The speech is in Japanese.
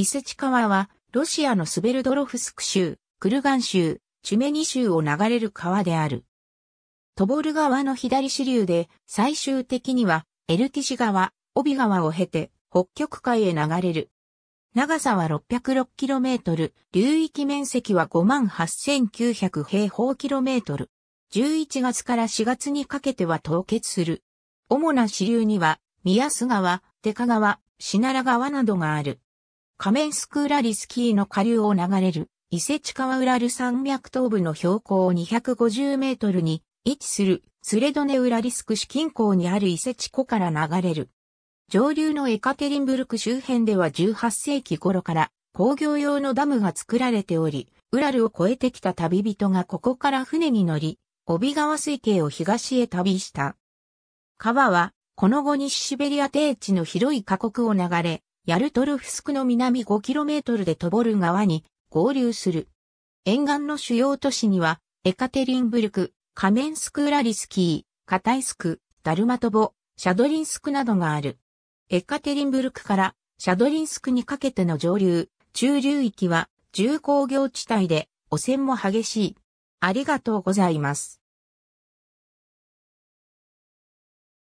伊勢地川は、ロシアのスベルドロフスク州、クルガン州、チュメニ州を流れる川である。トボル川の左支流で、最終的には、エルティシ川、オビ川を経て、北極海へ流れる。長さは 606km、流域面積は58,900平方キロメートル。11月から4月にかけては凍結する。主な支流には、宮須川、デカ川、品良川などがある。カメンスクーラリスキーの下流を流れる伊勢地川ラル山脈東部の標高250メートルに位置するスレドネウラリスク市近郊にある伊勢地湖から流れる。上流のエカテリンブルク周辺では18世紀頃から工業用のダムが作られており、ウラルを越えてきた旅人がここから船に乗り、帯川水系を東へ旅した。川は、この後にシベリア低地の広い河酷を流れ、ヤルトルフスクの南 5km でトボル川に合流する。沿岸の主要都市には、エカテリンブルク、カメンスク・ーラリスキー、カタイスク、ダルマトボ、シャドリンスクなどがある。エカテリンブルクからシャドリンスクにかけての上流、中流域は重工業地帯で汚染も激しい。ありがとうございます。